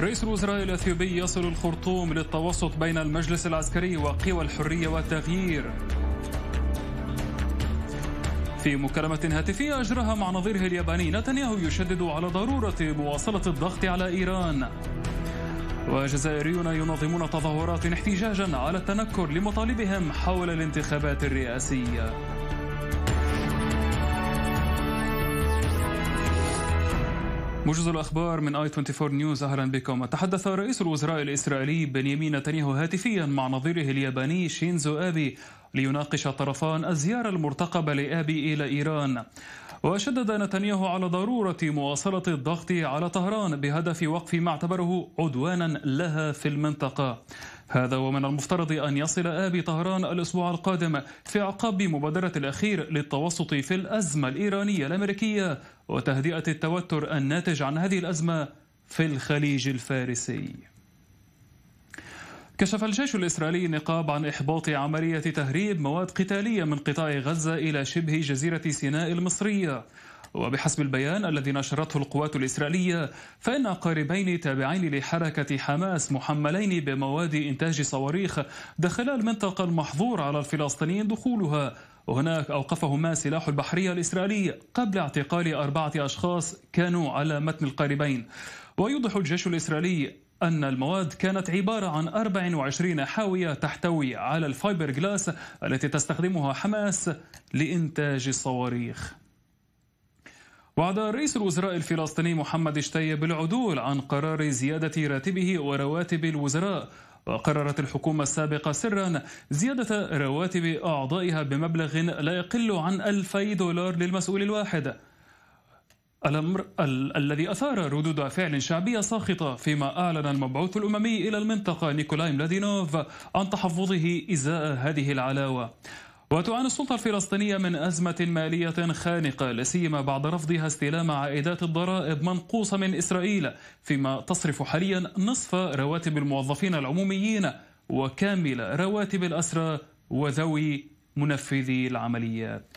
رئيس الوزراء الاثيوبي يصل الخرطوم للتوسط بين المجلس العسكري وقوى الحريه والتغيير في مكالمة هاتفية أجراها مع نظيره الياباني نتنياهو يشدد على ضرورة مواصلة الضغط على إيران وجزائريون ينظمون تظاهرات احتجاجا على التنكر لمطالبهم حول الانتخابات الرئاسية موجز الأخبار من آي 24 نيوز أهلا بكم تحدث رئيس الوزراء الإسرائيلي بنيامين نتنياهو هاتفيا مع نظيره الياباني شينزو آبي ليناقش الطرفان الزيارة المرتقبة لآبي إلى إيران وشدد نتنياهو على ضرورة مواصلة الضغط على طهران بهدف وقف ما اعتبره عدوانا لها في المنطقة هذا ومن المفترض أن يصل آبي طهران الأسبوع القادم في عقاب مبادرة الأخير للتوسط في الأزمة الإيرانية الأمريكية وتهدئة التوتر الناتج عن هذه الأزمة في الخليج الفارسي كشف الجيش الإسرائيلي نقاب عن إحباط عملية تهريب مواد قتالية من قطاع غزة إلى شبه جزيرة سيناء المصرية وبحسب البيان الذي نشرته القوات الإسرائيلية فإن قاربين تابعين لحركة حماس محملين بمواد إنتاج صواريخ دخلا المنطقة المحظور على الفلسطينيين دخولها وهناك أوقفهما سلاح البحرية الإسرائيلي قبل اعتقال أربعة أشخاص كانوا على متن القاربين ويوضح الجيش الإسرائيلي أن المواد كانت عبارة عن 24 حاوية تحتوي على الفايبر جلاس التي تستخدمها حماس لإنتاج الصواريخ وعد رئيس الوزراء الفلسطيني محمد اشتية بالعدول عن قرار زيادة راتبه ورواتب الوزراء وقررت الحكومة السابقة سرا زيادة رواتب أعضائها بمبلغ لا يقل عن 2000 دولار للمسؤول الواحد الأمر ال الذي أثار ردود فعل شعبية ساخطة فيما أعلن المبعوث الأممي إلى المنطقة نيكولاي ملادينوف عن تحفظه إزاء هذه العلاوة وتعاني السلطة الفلسطينية من أزمة مالية خانقة لاسيما بعد رفضها استلام عائدات الضرائب منقوصة من إسرائيل فيما تصرف حاليا نصف رواتب الموظفين العموميين وكامل رواتب الأسرى وذوي منفذي العمليات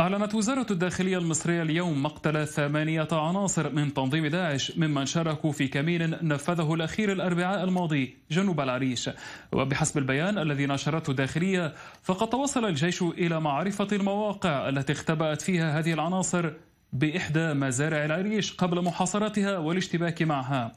أعلنت وزارة الداخلية المصرية اليوم مقتل ثمانية عناصر من تنظيم داعش ممن شاركوا في كمين نفذه الأخير الأربعاء الماضي جنوب العريش وبحسب البيان الذي نشرته الداخلية فقد توصل الجيش إلى معرفة المواقع التي اختبأت فيها هذه العناصر بإحدى مزارع العريش قبل محاصرتها والاشتباك معها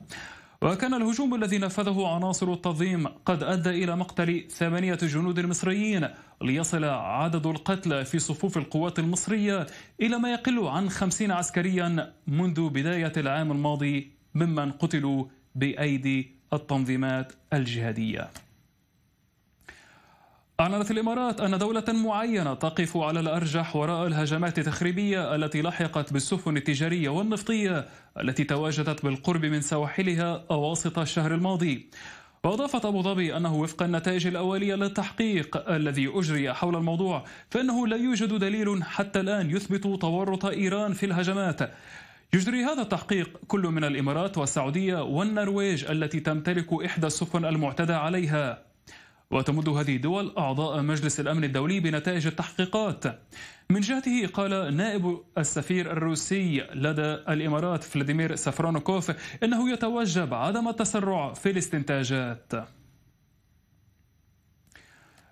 وكان الهجوم الذي نفذه عناصر التنظيم قد أدى إلى مقتل ثمانية جنود مصريين ليصل عدد القتلى في صفوف القوات المصرية إلى ما يقل عن خمسين عسكريا منذ بداية العام الماضي ممن قتلوا بأيدي التنظيمات الجهادية أعلنت الإمارات أن دولة معينة تقف على الأرجح وراء الهجمات التخريبية التي لحقت بالسفن التجارية والنفطية التي تواجدت بالقرب من سواحلها أواسط الشهر الماضي وأضافت أبو ظبي أنه وفق النتائج الأولية للتحقيق الذي أجري حول الموضوع فإنه لا يوجد دليل حتى الآن يثبت تورط إيران في الهجمات يجري هذا التحقيق كل من الإمارات والسعودية والنرويج التي تمتلك إحدى السفن المعتدى عليها وتمد هذه الدول أعضاء مجلس الأمن الدولي بنتائج التحقيقات من جهته قال نائب السفير الروسي لدى الإمارات فلاديمير سافرونوكوف إنه يتوجب عدم التسرع في الاستنتاجات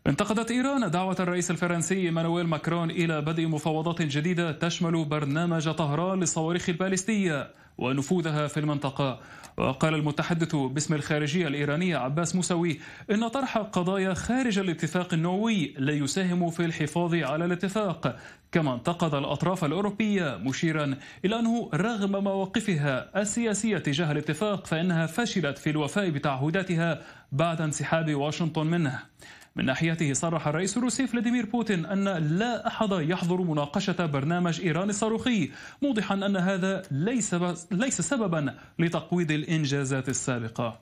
انتقدت إيران دعوة الرئيس الفرنسي مانويل ماكرون إلى بدء مفاوضات جديدة تشمل برنامج طهران للصواريخ البالستية ونفوذها في المنطقة وقال المتحدث باسم الخارجية الإيرانية عباس موسوي إن طرح قضايا خارج الاتفاق النووي لا يساهم في الحفاظ على الاتفاق كما انتقد الأطراف الأوروبية مشيرا إلى أنه رغم مواقفها السياسية تجاه الاتفاق فإنها فشلت في الوفاء بتعهداتها بعد انسحاب واشنطن منه من ناحيته صرح الرئيس الروسي فلاديمير بوتين أن لا أحد يحضر مناقشة برنامج إيران الصاروخي موضحا أن هذا ليس, ليس سببا لتقويض الإنجازات السابقة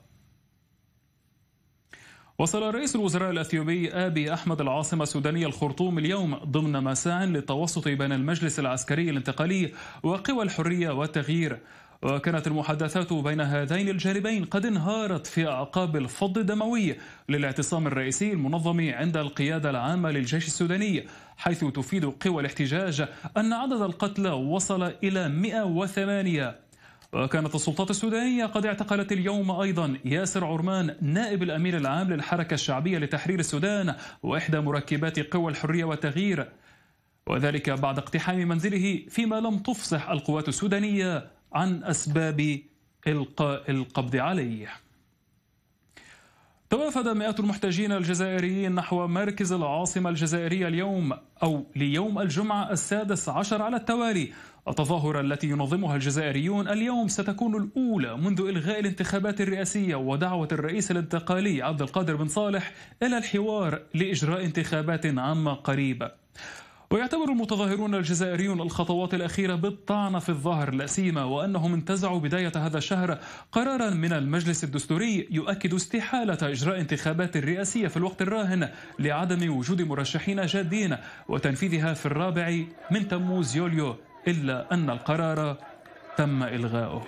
وصل رئيس الوزراء الاثيوبي ابي احمد العاصمه السودانيه الخرطوم اليوم ضمن مساع للتوسط بين المجلس العسكري الانتقالي وقوى الحريه والتغيير وكانت المحادثات بين هذين الجانبين قد انهارت في أعقاب الفض الدموي للاعتصام الرئيسي المنظم عند القيادة العامة للجيش السوداني حيث تفيد قوى الاحتجاج أن عدد القتلى وصل إلى 108 وكانت السلطات السودانية قد اعتقلت اليوم أيضا ياسر عرمان نائب الأمير العام للحركة الشعبية لتحرير السودان وإحدى مركبات قوى الحرية والتغيير وذلك بعد اقتحام منزله فيما لم تفصح القوات السودانية عن أسباب إلقاء القبض عليه توافد مئات المحتجين الجزائريين نحو مركز العاصمة الجزائرية اليوم أو ليوم الجمعة السادس عشر على التوالي التظاهرة التي ينظمها الجزائريون اليوم ستكون الأولى منذ إلغاء الانتخابات الرئاسية ودعوة الرئيس الانتقالي عبد القادر بن صالح إلى الحوار لإجراء انتخابات عامة قريبة ويعتبر المتظاهرون الجزائريون الخطوات الأخيرة بالطعن في الظهر لسيما وأنهم انتزعوا بداية هذا الشهر قرارا من المجلس الدستوري يؤكد استحالة إجراء انتخابات رئاسية في الوقت الراهن لعدم وجود مرشحين جادين وتنفيذها في الرابع من تموز يوليو إلا أن القرار تم إلغاؤه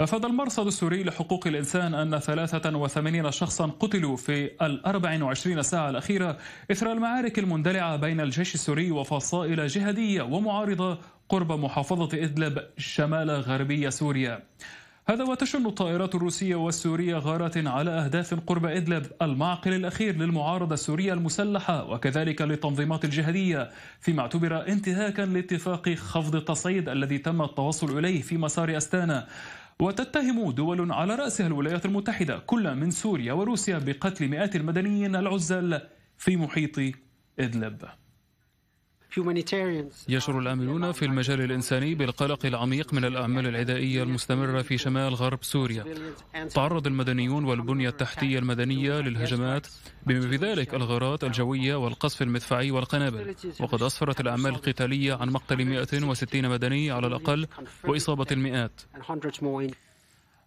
أفاد المرصد السوري لحقوق الإنسان أن 83 شخصا قتلوا في ال 24 ساعة الأخيرة إثر المعارك المندلعة بين الجيش السوري وفصائل جهادية ومعارضة قرب محافظة إدلب شمال غربية سوريا هذا وتشن الطائرات الروسية والسورية غارات على أهداف قرب إدلب المعقل الأخير للمعارضة السورية المسلحة وكذلك للتنظيمات الجهادية فيما اعتبر انتهاكا لاتفاق خفض التصعيد الذي تم التوصل إليه في مسار أستانا وتتهم دول على رأسها الولايات المتحدة كل من سوريا وروسيا بقتل مئات المدنيين العزل في محيط إدلب يشعر العاملون في المجال الإنساني بالقلق العميق من الأعمال العدائية المستمرة في شمال غرب سوريا تعرض المدنيون والبنية التحتية المدنية للهجمات بما في ذلك الغارات الجوية والقصف المدفعي والقنابل وقد أسفرت الأعمال القتالية عن مقتل 160 مدني على الأقل وإصابة المئات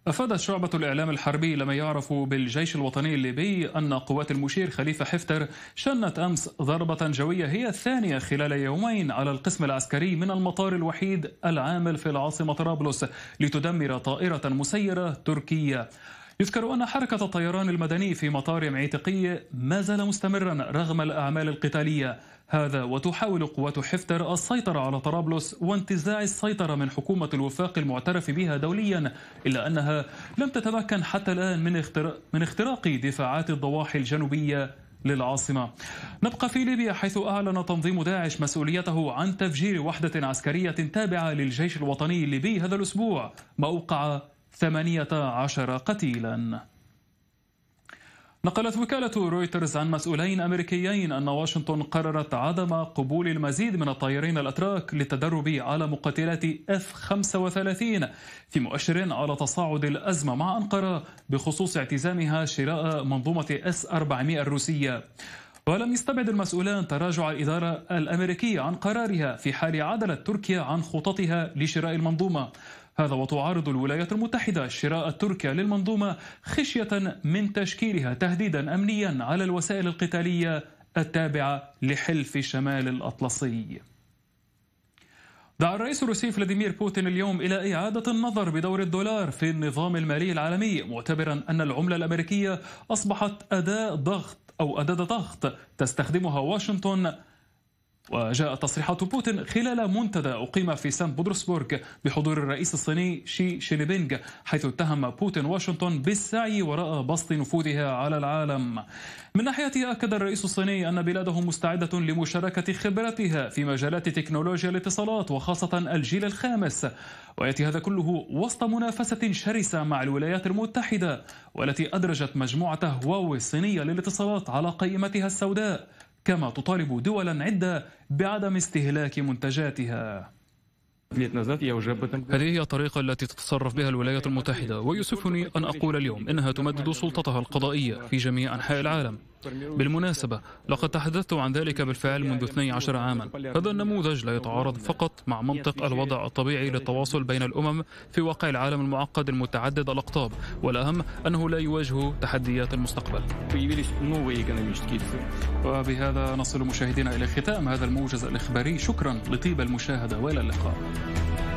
أفادت شعبة الإعلام الحربي لما يعرف بالجيش الوطني الليبي أن قوات المشير خليفة حفتر شنت أمس ضربة جوية هي الثانية خلال يومين على القسم العسكري من المطار الوحيد العامل في العاصمة طرابلس لتدمر طائرة مسيرة تركية يذكر أن حركة الطيران المدني في مطار معيتقي ما زال مستمرا رغم الأعمال القتالية هذا وتحاول قوات حفتر السيطرة على طرابلس وانتزاع السيطرة من حكومة الوفاق المعترف بها دوليا إلا أنها لم تتمكن حتى الآن من, اختراق من اختراق دفاعات الضواحي الجنوبية للعاصمة نبقى في ليبيا حيث أعلن تنظيم داعش مسؤوليته عن تفجير وحدة عسكرية تابعة للجيش الوطني الليبي هذا الأسبوع موقع 18 قتيلاً نقلت وكالة رويترز عن مسؤولين أمريكيين أن واشنطن قررت عدم قبول المزيد من الطيارين الأتراك للتدرب على مقاتلات F-35 في مؤشر على تصاعد الأزمة مع أنقرة بخصوص اعتزامها شراء منظومة S-400 الروسية ولم يستبعد المسؤولان تراجع الإدارة الأمريكية عن قرارها في حال عدلت تركيا عن خططها لشراء المنظومة هذا وتعارض الولايات المتحدة شراء تركيا للمنظومة خشية من تشكيلها تهديدا أمنيا على الوسائل القتالية التابعة لحلف شمال الأطلسي دعا الرئيس الروسي فلاديمير بوتين اليوم إلى إعادة النظر بدور الدولار في النظام المالي العالمي معتبرا أن العملة الأمريكية أصبحت أداة ضغط أو أداة ضغط تستخدمها واشنطن وجاءت تصريحات بوتين خلال منتدى أقيم في سان بطرسبورغ بحضور الرئيس الصيني شي شينبينغ حيث اتهم بوتين واشنطن بالسعي وراء بسط نفوذها على العالم من ناحيته أكد الرئيس الصيني أن بلاده مستعدة لمشاركة خبرتها في مجالات تكنولوجيا الاتصالات وخاصة الجيل الخامس ويأتي هذا كله وسط منافسة شرسة مع الولايات المتحدة والتي أدرجت مجموعة هواوي الصينية للاتصالات على قائمتها السوداء كما تطالب دولا عدة بعدم استهلاك منتجاتها هذه هي الطريقة التي تتصرف بها الولايات المتحدة ويسفني أن أقول اليوم إنها تمدد سلطتها القضائية في جميع أنحاء العالم بالمناسبة لقد تحدثت عن ذلك بالفعل منذ 12 عاما هذا النموذج لا يتعارض فقط مع منطق الوضع الطبيعي للتواصل بين الأمم في واقع العالم المعقد المتعدد الأقطاب والأهم أنه لا يواجه تحديات المستقبل وبهذا نصل مشاهدينا إلى ختام هذا الموجز الإخباري شكرا لطيب المشاهدة وإلى اللقاء